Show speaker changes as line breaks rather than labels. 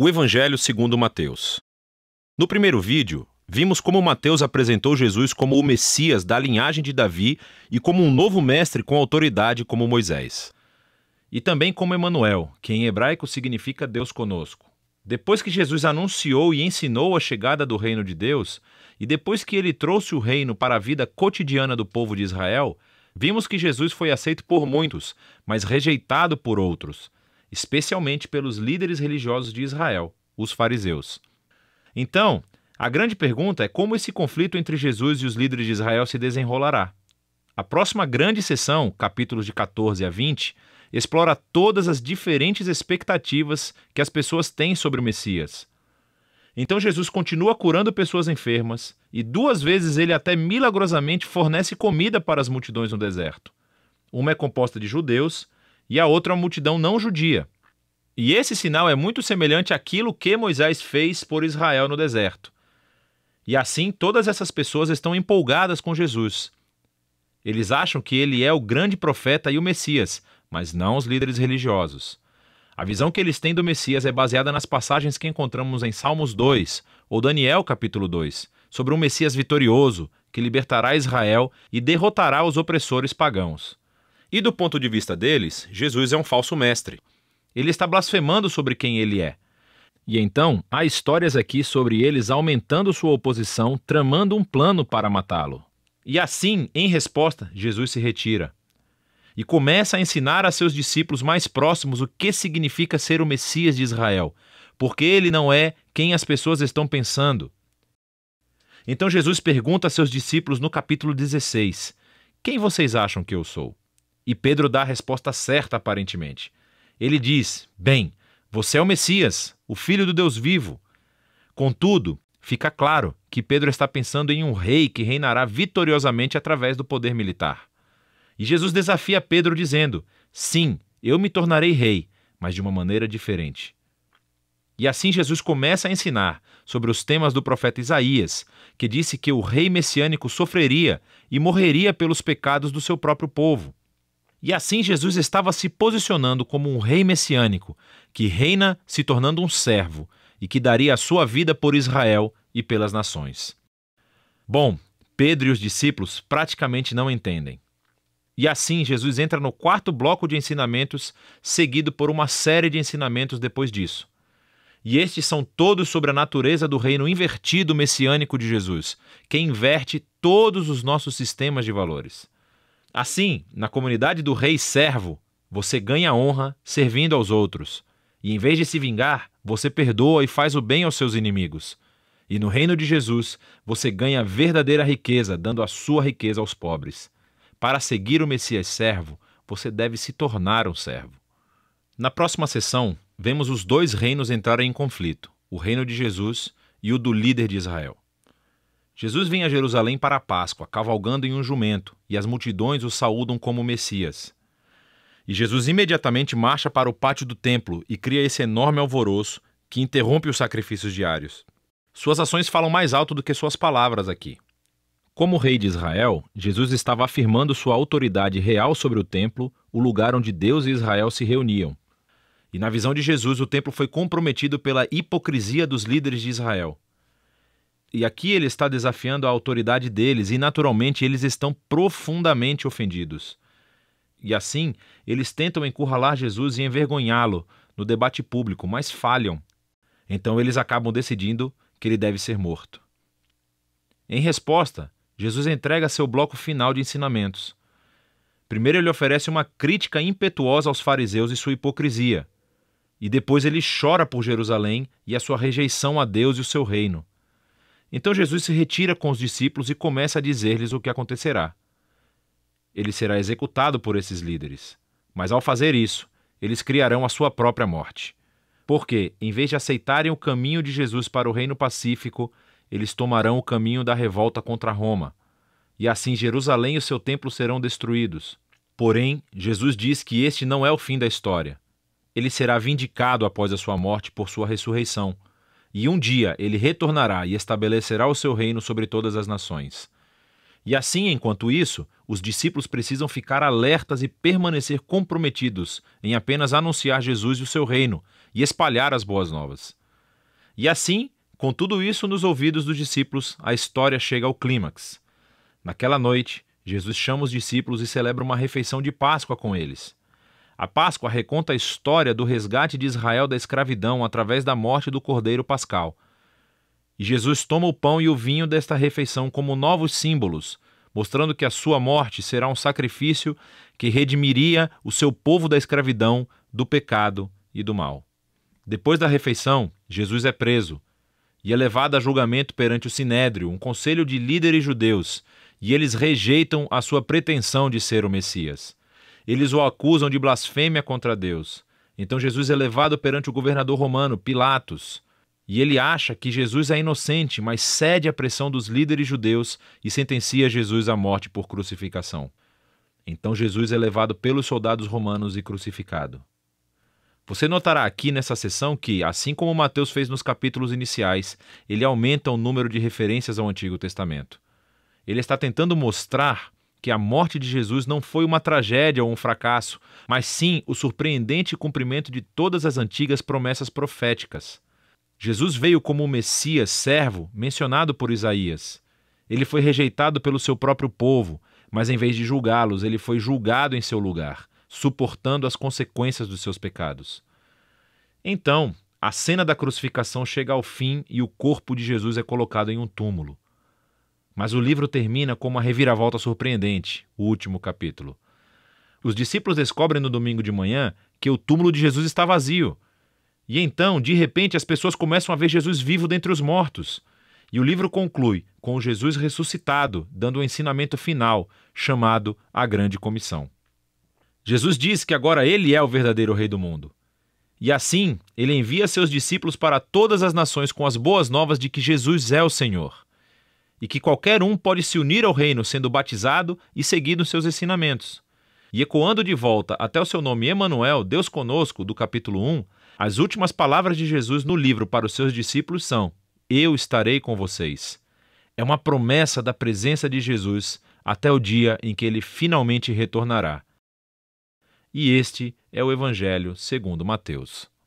O Evangelho segundo Mateus. No primeiro vídeo, vimos como Mateus apresentou Jesus como o Messias da linhagem de Davi e como um novo mestre com autoridade como Moisés. E também como Emanuel, que em hebraico significa Deus conosco. Depois que Jesus anunciou e ensinou a chegada do reino de Deus, e depois que ele trouxe o reino para a vida cotidiana do povo de Israel, vimos que Jesus foi aceito por muitos, mas rejeitado por outros especialmente pelos líderes religiosos de Israel, os fariseus. Então, a grande pergunta é como esse conflito entre Jesus e os líderes de Israel se desenrolará. A próxima grande sessão, capítulos de 14 a 20, explora todas as diferentes expectativas que as pessoas têm sobre o Messias. Então Jesus continua curando pessoas enfermas e duas vezes ele até milagrosamente fornece comida para as multidões no deserto. Uma é composta de judeus e a outra uma multidão não judia. E esse sinal é muito semelhante àquilo que Moisés fez por Israel no deserto. E assim, todas essas pessoas estão empolgadas com Jesus. Eles acham que ele é o grande profeta e o Messias, mas não os líderes religiosos. A visão que eles têm do Messias é baseada nas passagens que encontramos em Salmos 2 ou Daniel capítulo 2, sobre um Messias vitorioso que libertará Israel e derrotará os opressores pagãos. E do ponto de vista deles, Jesus é um falso mestre. Ele está blasfemando sobre quem ele é. E então, há histórias aqui sobre eles aumentando sua oposição, tramando um plano para matá-lo. E assim, em resposta, Jesus se retira e começa a ensinar a seus discípulos mais próximos o que significa ser o Messias de Israel, porque ele não é quem as pessoas estão pensando. Então Jesus pergunta a seus discípulos no capítulo 16: Quem vocês acham que eu sou? E Pedro dá a resposta certa, aparentemente. Ele diz: Bem, você é o Messias, o Filho do Deus vivo. Contudo, fica claro que Pedro está pensando em um rei que reinará vitoriosamente através do poder militar. E Jesus desafia Pedro, dizendo: Sim, eu me tornarei rei, mas de uma maneira diferente. E assim Jesus começa a ensinar sobre os temas do profeta Isaías, que disse que o rei messiânico sofreria e morreria pelos pecados do seu próprio povo, e assim Jesus estava se posicionando como um rei messiânico, que reina se tornando um servo e que daria a sua vida por Israel e pelas nações. Bom, Pedro e os discípulos praticamente não entendem. E assim Jesus entra no quarto bloco de ensinamentos, seguido por uma série de ensinamentos depois disso. E estes são todos sobre a natureza do reino invertido messiânico de Jesus, que inverte todos os nossos sistemas de valores. Assim, na comunidade do rei servo, você ganha honra servindo aos outros. E em vez de se vingar, você perdoa e faz o bem aos seus inimigos. E no reino de Jesus, você ganha verdadeira riqueza, dando a sua riqueza aos pobres. Para seguir o Messias servo, você deve se tornar um servo. Na próxima sessão, vemos os dois reinos entrarem em conflito: o reino de Jesus e o do líder de Israel. Jesus vem a Jerusalém para a Páscoa, cavalgando em um jumento, e as multidões o saúdam como Messias. E Jesus imediatamente marcha para o pátio do templo e cria esse enorme alvoroço que interrompe os sacrifícios diários. Suas ações falam mais alto do que suas palavras aqui. Como rei de Israel, Jesus estava afirmando sua autoridade real sobre o templo, o lugar onde Deus e Israel se reuniam. E na visão de Jesus, o templo foi comprometido pela hipocrisia dos líderes de Israel, e aqui ele está desafiando a autoridade deles, e naturalmente eles estão profundamente ofendidos. E assim, eles tentam encurralar Jesus e envergonhá-lo no debate público, mas falham. Então eles acabam decidindo que ele deve ser morto. Em resposta, Jesus entrega seu bloco final de ensinamentos. Primeiro, ele oferece uma crítica impetuosa aos fariseus e sua hipocrisia. E depois, ele chora por Jerusalém e a sua rejeição a Deus e o seu reino. Então Jesus se retira com os discípulos e começa a dizer-lhes o que acontecerá. Ele será executado por esses líderes, mas ao fazer isso, eles criarão a sua própria morte. Porque, em vez de aceitarem o caminho de Jesus para o reino pacífico, eles tomarão o caminho da revolta contra Roma. E assim Jerusalém e o seu templo serão destruídos. Porém, Jesus diz que este não é o fim da história. Ele será vindicado após a sua morte por sua ressurreição e um dia ele retornará e estabelecerá o seu reino sobre todas as nações. E assim, enquanto isso, os discípulos precisam ficar alertas e permanecer comprometidos em apenas anunciar Jesus e o seu reino e espalhar as boas novas. E assim, com tudo isso nos ouvidos dos discípulos, a história chega ao clímax. Naquela noite, Jesus chama os discípulos e celebra uma refeição de Páscoa com eles. A Páscoa reconta a história do resgate de Israel da escravidão através da morte do Cordeiro Pascal. E Jesus toma o pão e o vinho desta refeição como novos símbolos, mostrando que a sua morte será um sacrifício que redimiria o seu povo da escravidão, do pecado e do mal. Depois da refeição, Jesus é preso e é levado a julgamento perante o Sinédrio, um conselho de líderes judeus, e eles rejeitam a sua pretensão de ser o Messias. Eles o acusam de blasfêmia contra Deus. Então Jesus é levado perante o governador romano, Pilatos. E ele acha que Jesus é inocente, mas cede à pressão dos líderes judeus e sentencia Jesus à morte por crucificação. Então Jesus é levado pelos soldados romanos e crucificado. Você notará aqui nessa sessão que, assim como Mateus fez nos capítulos iniciais, ele aumenta o número de referências ao Antigo Testamento. Ele está tentando mostrar que a morte de Jesus não foi uma tragédia ou um fracasso, mas sim o surpreendente cumprimento de todas as antigas promessas proféticas. Jesus veio como o Messias servo mencionado por Isaías. Ele foi rejeitado pelo seu próprio povo, mas em vez de julgá-los, ele foi julgado em seu lugar, suportando as consequências dos seus pecados. Então, a cena da crucificação chega ao fim e o corpo de Jesus é colocado em um túmulo. Mas o livro termina com uma reviravolta surpreendente, o último capítulo. Os discípulos descobrem no domingo de manhã que o túmulo de Jesus está vazio. E então, de repente, as pessoas começam a ver Jesus vivo dentre os mortos. E o livro conclui com Jesus ressuscitado, dando o um ensinamento final, chamado a Grande Comissão. Jesus diz que agora ele é o verdadeiro Rei do mundo. E assim, ele envia seus discípulos para todas as nações com as boas novas de que Jesus é o Senhor e que qualquer um pode se unir ao reino sendo batizado e seguindo seus ensinamentos. E ecoando de volta até o seu nome Emanuel, Deus conosco, do capítulo 1, as últimas palavras de Jesus no livro para os seus discípulos são: Eu estarei com vocês. É uma promessa da presença de Jesus até o dia em que ele finalmente retornará. E este é o Evangelho segundo Mateus.